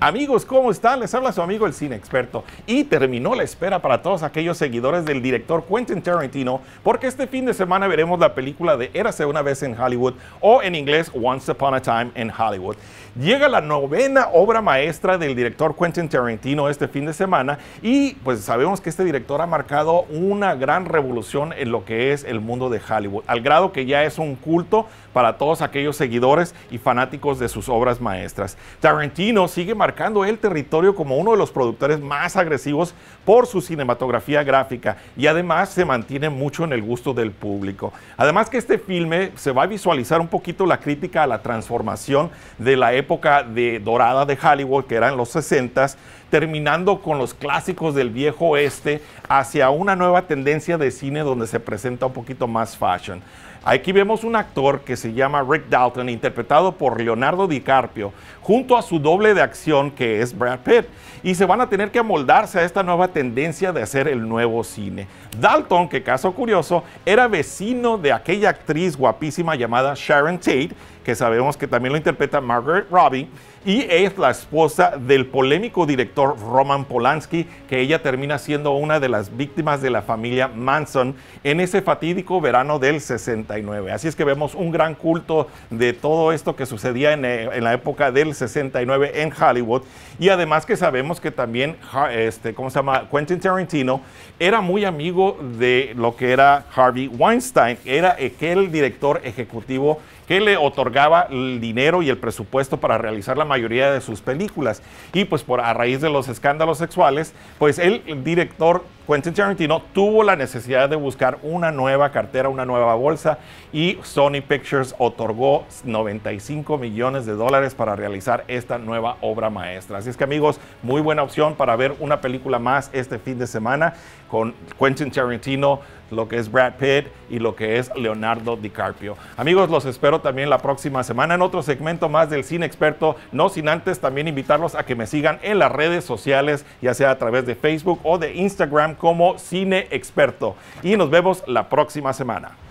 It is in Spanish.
Amigos, ¿cómo están? Les habla su amigo el cine experto. Y terminó la espera para todos aquellos seguidores del director Quentin Tarantino, porque este fin de semana veremos la película de Érase una vez en Hollywood, o en inglés Once Upon a Time in Hollywood. Llega la novena obra maestra del director Quentin Tarantino este fin de semana, y pues sabemos que este director ha marcado una gran revolución en lo que es el mundo de Hollywood, al grado que ya es un culto para todos aquellos seguidores y fanáticos de sus obras maestras. Tarantino sigue marcando marcando el territorio como uno de los productores más agresivos por su cinematografía gráfica y además se mantiene mucho en el gusto del público. Además que este filme se va a visualizar un poquito la crítica a la transformación de la época de dorada de Hollywood, que eran los 60s, terminando con los clásicos del viejo oeste hacia una nueva tendencia de cine donde se presenta un poquito más fashion. Aquí vemos un actor que se llama Rick Dalton, interpretado por Leonardo DiCaprio, junto a su doble de acción que es Brad Pitt. Y se van a tener que amoldarse a esta nueva tendencia de hacer el nuevo cine. Dalton, que caso curioso, era vecino de aquella actriz guapísima llamada Sharon Tate, que sabemos que también lo interpreta Margaret Robbie, y es la esposa del polémico director Roman Polanski, que ella termina siendo una de las víctimas de la familia Manson en ese fatídico verano del 69. Así es que vemos un gran culto de todo esto que sucedía en, eh, la época del 69 en Hollywood, y además que sabemos que también, este, ¿cómo se llama? Quentin Tarantino era muy amigo de lo que era Harvey Weinstein, era aquel director ejecutivo que le otorgaba el dinero y el presupuesto para realizar la mayoría de sus películas. Y pues por a raíz de los escándalos sexuales, pues el director Quentin Tarantino tuvo la necesidad de buscar una nueva cartera, una nueva bolsa y Sony Pictures otorgó 95 millones de dólares para realizar esta nueva obra maestra. Así es que amigos, muy buena opción para ver una película más este fin de semana con Quentin Tarantino, lo que es Brad Pitt y lo que es Leonardo DiCaprio. Amigos, los espero también la próxima semana en otro segmento más del Cine Experto, no sin antes también invitarlos a que me sigan en las redes sociales, ya sea a través de Facebook o de Instagram como cine experto. Y nos vemos la próxima semana.